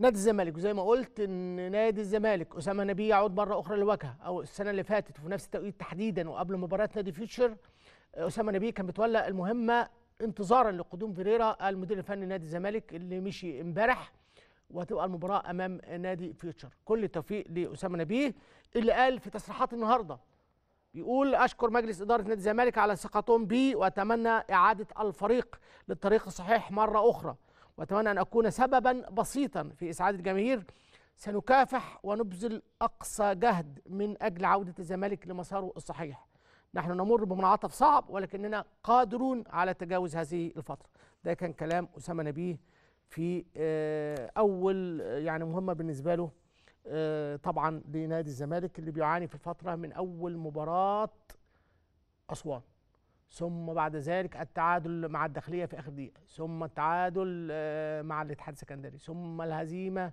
نادي الزمالك وزي ما قلت ان نادي الزمالك اسامه نبيه يعود مره اخرى للواجهه او السنه اللي فاتت وفي نفس التوقيت تحديدا وقبل مباراه نادي فيوتشر اسامه نبيه كان بيتولى المهمه انتظارا لقدوم فيريرا المدير الفني لنادي الزمالك اللي مشي امبارح وهتبقى المباراه امام نادي فيوتشر كل التوفيق لاسامه نبيه اللي قال في تصريحات النهارده بيقول اشكر مجلس اداره نادي الزمالك على ثقتهم بي واتمنى اعاده الفريق للطريق الصحيح مره اخرى وأتمنى أن أكون سببا بسيطا في إسعاد الجماهير سنكافح ونبذل أقصى جهد من أجل عودة الزمالك لمساره الصحيح نحن نمر بمنعطف صعب ولكننا قادرون على تجاوز هذه الفترة ده كان كلام أسامة نبيه في آه، أول آه، يعني مهمة بالنسبة له آه، طبعا لنادي الزمالك اللي بيعاني في الفترة من أول مباراة أسوان ثم بعد ذلك التعادل مع الداخليه في اخر دقيقه ثم التعادل آه، مع الاتحاد السكندري ثم الهزيمه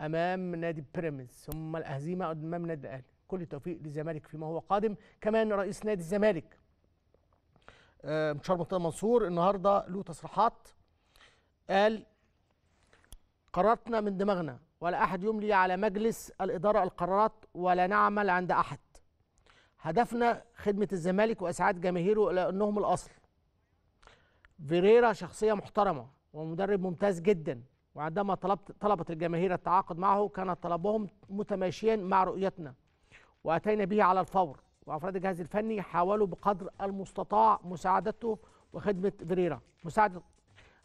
امام نادي بيراميدز ثم الهزيمه امام نادي الاهلي كل التوفيق للزمالك فيما هو قادم كمان رئيس نادي الزمالك آه، مشار مرتضى منصور النهارده له تصريحات قال قراراتنا من دماغنا ولا احد يملي على مجلس الاداره القرارات ولا نعمل عند احد هدفنا خدمة الزمالك وإسعاد جماهيره لأنهم الأصل فيريرا شخصية محترمة ومدرب ممتاز جدا وعندما طلبت طلبت الجماهير التعاقد معه كان طلبهم متماشيا مع رؤيتنا وأتينا به على الفور وأفراد الجهاز الفني حاولوا بقدر المستطاع مساعدته وخدمة فيريرا مساعدة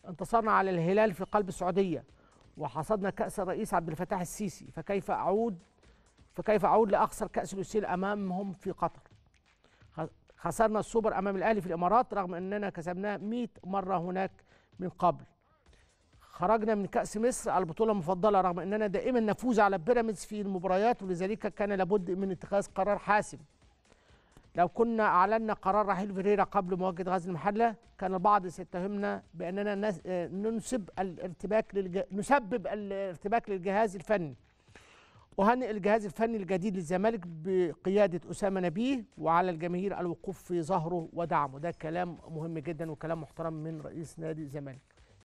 انتصرنا على الهلال في قلب السعودية وحصدنا كأس الرئيس عبد الفتاح السيسي فكيف أعود فكيف اعود لاخسر كاس الوسيل امامهم في قطر خسرنا السوبر امام الاهلي في الامارات رغم اننا كسبناه 100 مره هناك من قبل خرجنا من كاس مصر على البطوله المفضله رغم اننا دائما نفوز على بيراميدز في المباريات ولذلك كان لابد من اتخاذ قرار حاسم لو كنا اعلنا قرار رحيل فيريرا قبل مواجهه غزل المحله كان البعض سيتهمنا باننا آه، ننسب الارتباك للج... نسبب الارتباك للجهاز الفني أهنئ الجهاز الفني الجديد للزمالك بقيادة أسامة نبيه وعلى الجماهير الوقوف في ظهره ودعمه ده كلام مهم جدا وكلام محترم من رئيس نادي الزمالك